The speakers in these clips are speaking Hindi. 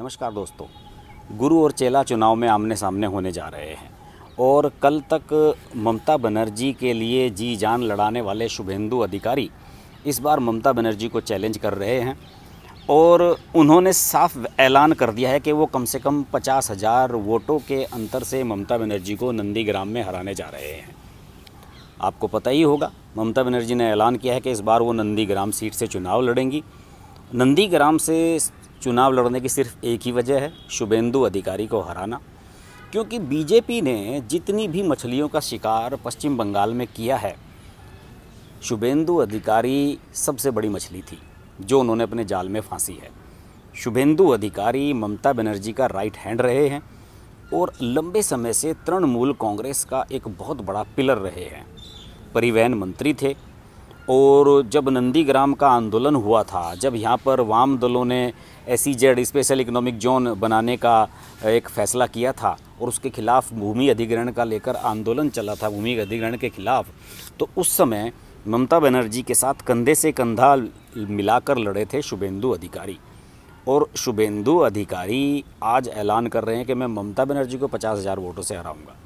नमस्कार दोस्तों गुरु और चेला चुनाव में आमने सामने होने जा रहे हैं और कल तक ममता बनर्जी के लिए जी जान लड़ाने वाले शुभेंदु अधिकारी इस बार ममता बनर्जी को चैलेंज कर रहे हैं और उन्होंने साफ ऐलान कर दिया है कि वो कम से कम पचास हज़ार वोटों के अंतर से ममता बनर्जी को नंदीग्राम में हराने जा रहे हैं आपको पता ही होगा ममता बनर्जी ने ऐलान किया है कि इस बार वो नंदीग्राम सीट से चुनाव लड़ेंगी नंदीग्राम से चुनाव लड़ने की सिर्फ एक ही वजह है शुभेंदु अधिकारी को हराना क्योंकि बीजेपी ने जितनी भी मछलियों का शिकार पश्चिम बंगाल में किया है शुभेंदु अधिकारी सबसे बड़ी मछली थी जो उन्होंने अपने जाल में फांसी है शुभेंदु अधिकारी ममता बनर्जी का राइट हैंड रहे हैं और लंबे समय से तृणमूल कांग्रेस का एक बहुत बड़ा पिलर रहे हैं परिवहन मंत्री थे और जब नंदीग्राम का आंदोलन हुआ था जब यहाँ पर वाम दलों ने S Z e special economic zone बनाने का एक फैसला किया था और उसके खिलाफ भूमि अधिग्रहण का लेकर आंदोलन चला था भूमि अधिग्रहण के खिलाफ तो उस समय ममता बनर्जी के साथ कंधे से कंधा मिलाकर लड़े थे शुभेंदु अधिकारी और शुभेंदु अधिकारी आज ऐलान कर रहे हैं कि मैं ममता बनर्जी को पचास हज़ार वोटों से हराऊंगा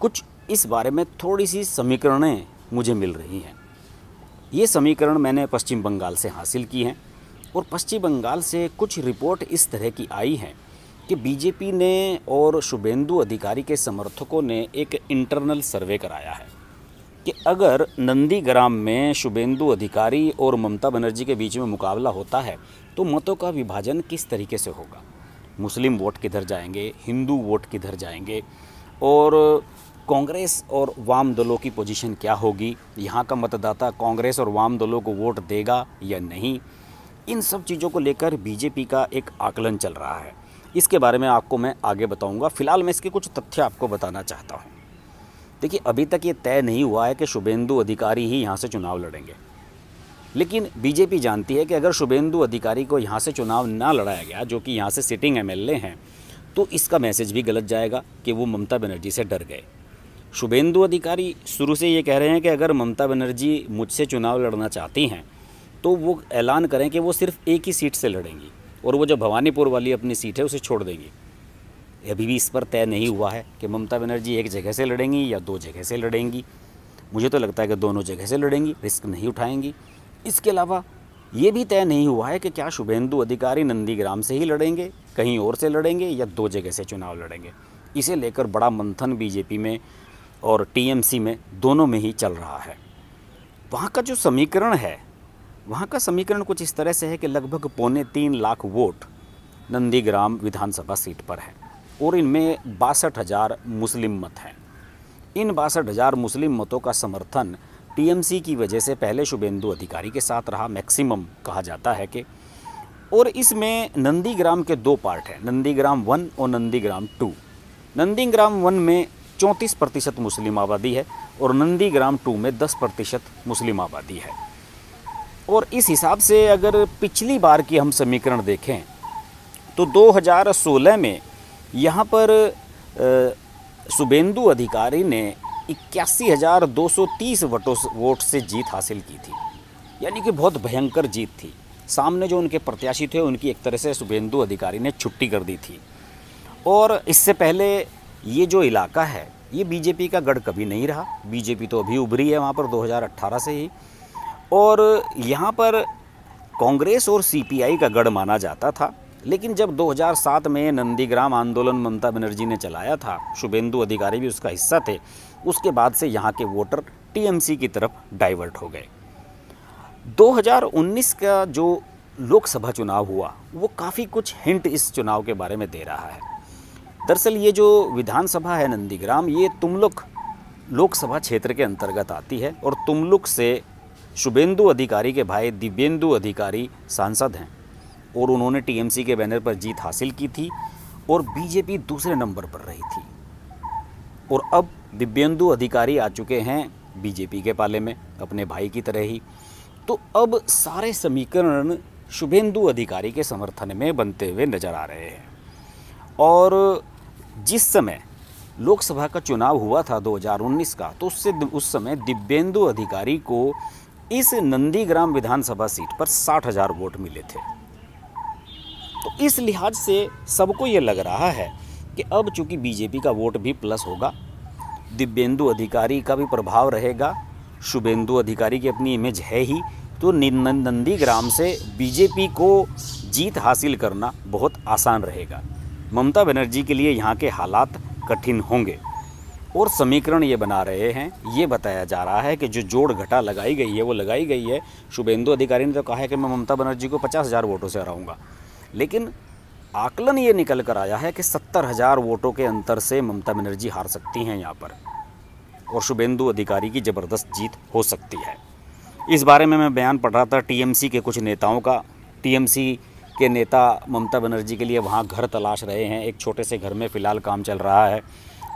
कुछ इस बारे में थोड़ी सी समीकरणें मुझे मिल रही हैं ये समीकरण मैंने पश्चिम बंगाल से हासिल की हैं और पश्चिम बंगाल से कुछ रिपोर्ट इस तरह की आई हैं कि बीजेपी ने और शुभेंदु अधिकारी के समर्थकों ने एक इंटरनल सर्वे कराया है कि अगर नंदीग्राम में शुभेंदु अधिकारी और ममता बनर्जी के बीच में मुकाबला होता है तो मतों का विभाजन किस तरीके से होगा मुस्लिम वोट किधर जाएंगे हिंदू वोट किधर जाएंगे और कांग्रेस और वाम दलों की पोजीशन क्या होगी यहाँ का मतदाता कांग्रेस और वाम दलों को वोट देगा या नहीं इन सब चीज़ों को लेकर बीजेपी का एक आकलन चल रहा है इसके बारे में आपको मैं आगे बताऊंगा फिलहाल मैं इसके कुछ तथ्य आपको बताना चाहता हूँ देखिए अभी तक ये तय नहीं हुआ है कि शुभेंदु अधिकारी ही यहाँ से चुनाव लड़ेंगे लेकिन बीजेपी जानती है कि अगर शुभेंदु अधिकारी को यहाँ से चुनाव ना लड़ाया गया जो कि यहाँ से सिटिंग एमएलए हैं तो इसका मैसेज भी गलत जाएगा कि वो ममता बनर्जी से डर गए शुभेंदु अधिकारी शुरू से ये कह रहे हैं कि अगर ममता बनर्जी मुझसे चुनाव लड़ना चाहती हैं तो वो ऐलान करें कि वो सिर्फ एक ही सीट से लड़ेंगी और वो जो भवानीपुर वाली अपनी सीट है उसे छोड़ देंगी अभी भी इस पर तय नहीं हुआ है कि ममता बनर्जी एक जगह से लड़ेंगी या दो जगह से लड़ेंगी मुझे तो लगता है कि दोनों जगह से लड़ेंगी रिस्क नहीं उठाएंगी इसके अलावा ये भी तय नहीं हुआ है कि क्या शुभेंदु अधिकारी नंदीग्राम से ही लड़ेंगे कहीं और से लड़ेंगे या दो जगह से चुनाव लड़ेंगे इसे लेकर बड़ा मंथन बीजेपी में और टीएमसी में दोनों में ही चल रहा है वहाँ का जो समीकरण है वहाँ का समीकरण कुछ इस तरह से है कि लगभग पौने तीन लाख वोट नंदीग्राम विधानसभा सीट पर है और इनमें बासठ हज़ार मुस्लिम मत हैं इन बासठ हज़ार मुस्लिम मतों का समर्थन टीएमसी की वजह से पहले शुभेंदु अधिकारी के साथ रहा मैक्सिमम कहा जाता है कि और इसमें नंदीग्राम के दो पार्ट हैं नंदीग्राम वन और नंदीग्राम टू नंदीग्राम वन में चौंतीस प्रतिशत मुस्लिम आबादी है और नंदीग्राम टू में दस प्रतिशत मुस्लिम आबादी है और इस हिसाब से अगर पिछली बार की हम समीकरण देखें तो 2016 में यहाँ पर शुभेंदु अधिकारी ने इक्यासी हज़ार दो सौ तीस वोटों वोट से जीत हासिल की थी यानी कि बहुत भयंकर जीत थी सामने जो उनके प्रत्याशी थे उनकी एक तरह से शुभेंदु अधिकारी ने छुट्टी कर दी थी और इससे पहले ये जो इलाका है ये बीजेपी का गढ़ कभी नहीं रहा बीजेपी तो अभी उभरी है वहाँ पर 2018 से ही और यहाँ पर कांग्रेस और सीपीआई का गढ़ माना जाता था लेकिन जब 2007 में नंदीग्राम आंदोलन ममता बनर्जी ने चलाया था शुभेंदु अधिकारी भी उसका हिस्सा थे उसके बाद से यहाँ के वोटर टीएमसी की तरफ डाइवर्ट हो गए 2019 का जो लोकसभा चुनाव हुआ वो काफ़ी कुछ हिंट इस चुनाव के बारे में दे रहा है दरअसल ये जो विधानसभा है नंदीग्राम ये तुमलुक लोकसभा क्षेत्र के अंतर्गत आती है और तुमलुक से शुभेंदु अधिकारी के भाई दिव्येंदु अधिकारी सांसद हैं और उन्होंने टीएमसी के बैनर पर जीत हासिल की थी और बीजेपी दूसरे नंबर पर रही थी और अब दिव्येंदु अधिकारी आ चुके हैं बीजेपी के पाले में अपने भाई की तरह ही तो अब सारे समीकरण शुभेंदु अधिकारी के समर्थन में बनते हुए नज़र आ रहे हैं और जिस समय लोकसभा का चुनाव हुआ था 2019 का तो उससे उस समय दिव्येंदु अधिकारी को इस नंदीग्राम विधानसभा सीट पर साठ हजार वोट मिले थे तो इस लिहाज से सबको ये लग रहा है कि अब चूंकि बीजेपी का वोट भी प्लस होगा दिव्येंदु अधिकारी का भी प्रभाव रहेगा शुभेंदु अधिकारी की अपनी इमेज है ही तो नंदीग्राम से बीजेपी को जीत हासिल करना बहुत आसान रहेगा ममता बनर्जी के लिए यहाँ के हालात कठिन होंगे और समीकरण ये बना रहे हैं ये बताया जा रहा है कि जो जोड़ घटा लगाई गई है वो लगाई गई है शुभेंदु अधिकारी ने तो कहा है कि मैं ममता बनर्जी को पचास हज़ार वोटों से हराऊंगा लेकिन आकलन ये निकल कर आया है कि सत्तर हज़ार वोटों के अंतर से ममता बनर्जी हार सकती हैं यहाँ पर और शुभेंदु अधिकारी की ज़बरदस्त जीत हो सकती है इस बारे में मैं बयान पढ़ रहा था टी के कुछ नेताओं का टी के नेता ममता बनर्जी के लिए वहाँ घर तलाश रहे हैं एक छोटे से घर में फ़िलहाल काम चल रहा है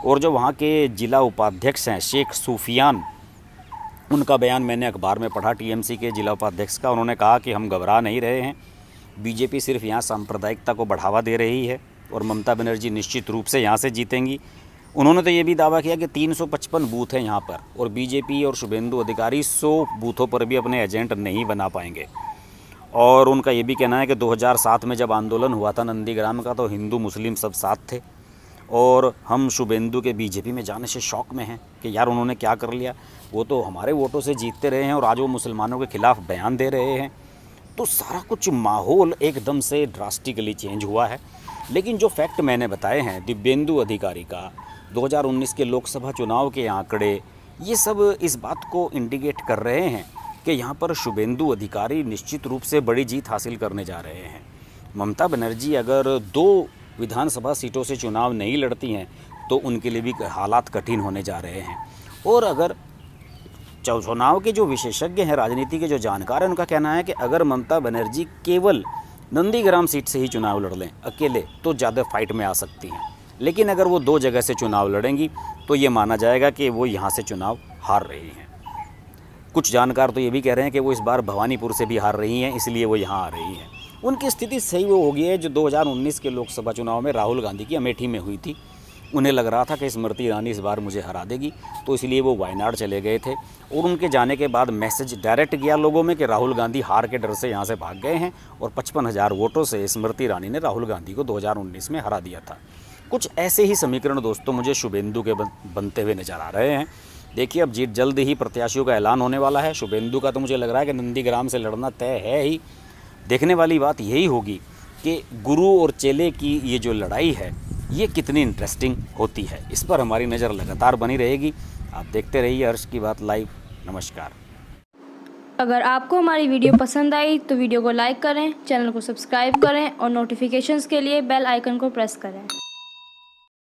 और जो वहाँ के ज़िला उपाध्यक्ष हैं शेख सूफियान उनका बयान मैंने अखबार में पढ़ा टीएमसी के ज़िला उपाध्यक्ष का उन्होंने कहा कि हम घबरा नहीं रहे हैं बीजेपी सिर्फ यहाँ सांप्रदायिकता को बढ़ावा दे रही है और ममता बनर्जी निश्चित रूप से यहाँ से जीतेंगी उन्होंने तो ये भी दावा किया कि 355 बूथ हैं यहाँ पर और बीजेपी और शुभेंदु अधिकारी 100 बूथों पर भी अपने एजेंट नहीं बना पाएंगे और उनका ये भी कहना है कि 2007 में जब आंदोलन हुआ था नंदीग्राम का तो हिंदू मुस्लिम सब साथ थे और हम शुभेंदु के बीजेपी में जाने से शौक में हैं कि यार उन्होंने क्या कर लिया वो तो हमारे वोटों से जीतते रहे हैं और आज वो मुसलमानों के ख़िलाफ़ बयान दे रहे हैं तो सारा कुछ माहौल एकदम से ड्रास्टिकली चेंज हुआ है लेकिन जो फैक्ट मैंने बताए हैं दिव्येंदु अधिकारी का 2019 के लोकसभा चुनाव के आंकड़े ये सब इस बात को इंडिकेट कर रहे हैं कि यहाँ पर शुभेंदु अधिकारी निश्चित रूप से बड़ी जीत हासिल करने जा रहे हैं ममता बनर्जी अगर दो विधानसभा सीटों से चुनाव नहीं लड़ती हैं तो उनके लिए भी हालात कठिन होने जा रहे हैं और अगर चुनाव के जो विशेषज्ञ हैं राजनीति के जो जानकार हैं उनका कहना है कि अगर ममता बनर्जी केवल नंदीग्राम सीट से ही चुनाव लड़ लें अकेले तो ज़्यादा फाइट में आ सकती हैं लेकिन अगर वो दो जगह से चुनाव लड़ेंगी तो ये माना जाएगा कि वो यहाँ से चुनाव हार रही हैं कुछ जानकार तो ये भी कह रहे हैं कि वो इस बार भवानीपुर से भी हार रही हैं इसलिए वो यहाँ आ रही हैं उनकी स्थिति सही वो हो गई है जो 2019 के लोकसभा चुनाव में राहुल गांधी की अमेठी में हुई थी उन्हें लग रहा था कि स्मृति ईरानी इस बार मुझे हरा देगी तो इसलिए वो वायनाड चले गए थे और उनके जाने के बाद मैसेज डायरेक्ट गया लोगों में कि राहुल गांधी हार के डर से यहाँ से भाग गए हैं और पचपन हज़ार वोटों से स्मृति ईरानी ने राहुल गांधी को दो में हरा दिया था कुछ ऐसे ही समीकरण दोस्तों मुझे शुभेंदु के बनते हुए नज़र आ रहे हैं देखिए अब जीत जल्द ही प्रत्याशियों का ऐलान होने वाला है शुभेंदु का तो मुझे लग रहा है कि नंदीग्राम से लड़ना तय है ही देखने वाली बात यही होगी कि गुरु और चेले की ये जो लड़ाई है ये कितनी इंटरेस्टिंग होती है इस पर हमारी नज़र लगातार बनी रहेगी आप देखते रहिए हर्ष की बात लाइव नमस्कार अगर आपको हमारी वीडियो पसंद आई तो वीडियो को लाइक करें चैनल को सब्सक्राइब करें और नोटिफिकेशंस के लिए बेल आइकन को प्रेस करें